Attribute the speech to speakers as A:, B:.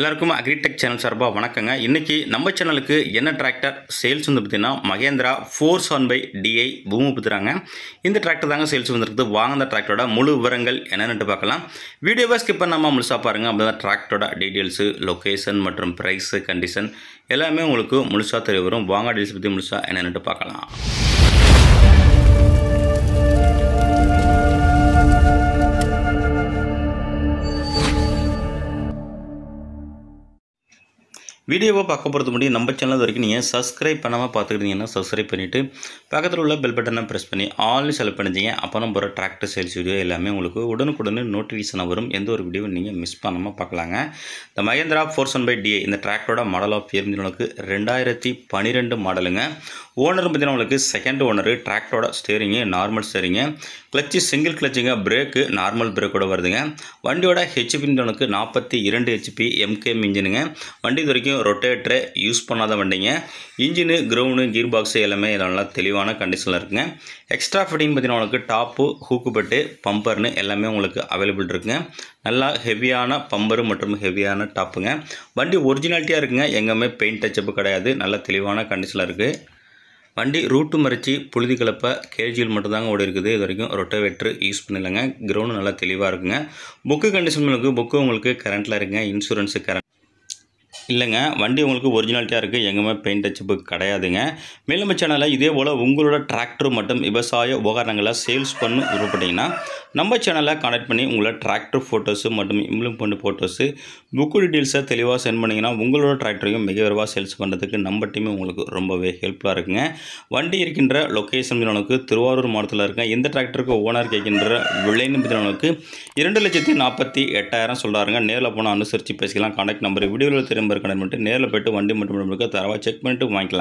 A: எல்லாருக்கும் agritech channel சார்பாக வணக்கங்க இன்றைக்கி நம்ம சேனலுக்கு என்ன டிராக்டர் சேல்ஸ் வந்து பார்த்திங்கன்னா Mahindra four seven five DI பார்த்துறாங்க இந்த டிராக்டர் தாங்க சேல்ஸ் வந்துருக்குது வாங்கின டிராக்டரோட முழு விவரங்கள் என்னென்னு பார்க்கலாம் வீடியோவை ஸ்கிப் பண்ணாமல் முழுசாக பாருங்கள் அப்படி தான் டிராக்டரோட டீட்டெயில்ஸு லொக்கேஷன் மற்றும் ப்ரைஸு கண்டிஷன் எல்லாமே உங்களுக்கு முழுசாக தெரிய வரும் வாங்க டீல்ஸ் பற்றி முழுசாக என்னென்னு பார்க்கலாம் வீடியோவை பார்க்க போகிறது முடியும் நம்ம சேனல் வரைக்கும் நீங்கள் சப்ஸ்கிரைப் பண்ணாமல் பார்த்துக்கிட்டீங்கன்னா சப்ஸ்கிரைப் பண்ணிவிட்டு பக்கத்தில் உள்ள பெல் பட்டனை ப்ரெஸ் பண்ணி ஆல்னு செலக்ட் பண்ணிச்சிங்க அப்போ நம்ம ஒரு டிராக்டர் சேல்ஸ் வீடியோ எல்லாமே உங்களுக்கு உடனுக்குடனே நோட்டிஃபிகேஷனாக வரும் எந்த ஒரு வீடியோவும் நீங்கள் மிஸ் பண்ணாமல் பார்க்கலாங்க இந்த Mahindra four one five DI இந்த டிராக்டரோட மாடல் ஆஃப் இயர் உங்களுக்கு ரெண்டாயிரத்தி பன்னிரெண்டு மாடலுங்க ஓனர் பார்த்தீங்கன்னா உங்களுக்கு செகண்ட் ஓனர் டிராக்டரோட steering normal steering clutch single கிளச்சுங்க பிரேக்கு நார்மல் பிரேக்கோட வருதுங்க வண்டியோட ஹெச்பி உனக்கு நாற்பத்தி இரண்டு ஹெச்பி எம்கேஎம் இன்ஜினுங்க வண்டி இது வரைக்கும் ரொட்டேட்டரை யூஸ் பண்ணாத வண்டிங்க இன்ஜினு கிரவுண்டு கீர் பாக்ஸு எல்லாமே நல்லா தெளிவான கண்டிஷனில் இருக்குங்க எக்ஸ்ட்ரா ஃபிட்டிங் பார்த்தீங்கன்னா உங்களுக்கு டாப்பு ஹூக்குபெட்டு பம்பர்னு எல்லாமே உங்களுக்கு அவைலபிள் இருக்குங்க நல்லா ஹெவியான பம்பரு மற்றும் ஹெவியான டாப்புங்க வண்டி ஒரிஜினாலிட்டியாக இருக்குங்க எங்கேயுமே பெயிண்ட் டச்சப்பு கிடையாது நல்லா தெளிவான கண்டிஷனில் இருக்குது வண்டி ரூட்டு மறைச்சி புழுதி கலப்பை கேஜியில் மட்டும்தாங்க ஓடி இருக்குது இது வரைக்கும் ரொட்டோவேட்ரு யூஸ் பண்ணலைங்க கிரவுண்டு நல்லா தெளிவாக இருக்குங்க புக்கு கண்டிஷன் உங்களுக்கு புக்கு உங்களுக்கு கரண்ட்டில் இருக்குங்க இன்சூரன்ஸு கரண்ட் இல்லைங்க வண்டி உங்களுக்கு ஒரிஜினாலிட்டியாக இருக்குது எங்கேயுமே பெயிண்ட் அச்சப்பு கிடையாதுங்க மேலும் சேனலில் இதே போல் உங்களோட டிராக்டர் மற்றும் விவசாய உபகரணங்களை சேல்ஸ் பண்ணு விருப்பப்பட்டீங்கன்னா நம்ம சேனலை கனெக்ட் பண்ணி உங்களை டிராக்டர் ஃபோட்டோஸு மற்றும் இம்ப்ளிமெண்ட் ஃபோட்டோஸு புக்கு டீட்டெயில்ஸை தெளிவாக சென்ட் பண்ணிங்கன்னா உங்களோட டிராக்டரையும் மிக விரைவாக சேல்ஸ் பண்ணுறதுக்கு நம்ம டீமே உங்களுக்கு ரொம்பவே ஹெல்ப்ஃபுல்லாக இருக்குங்க வண்டி இருக்கின்ற லொக்கேஷன் அளவுக்கு திருவாரூர் மாவட்டத்தில் இருக்கேன் இந்த டிராக்டருக்கு ஓனர் கேட்கின்ற விலைன்னு அளவுக்கு இரண்டு லட்சத்தி நாற்பத்தி எட்டாயிரம் சொல்கிறாருங்க நேரில் போனால் அனுசரித்து பேசிக்கலாம் கான்டாக்ட் நம்பர் வீடியோவில் திரும்ப கனெக்ட் பண்ணிட்டு நேரில் போய்ட்டு வண்டி மட்டும் தரவாக செக் பண்ணிட்டு வாங்கிக்கலாம்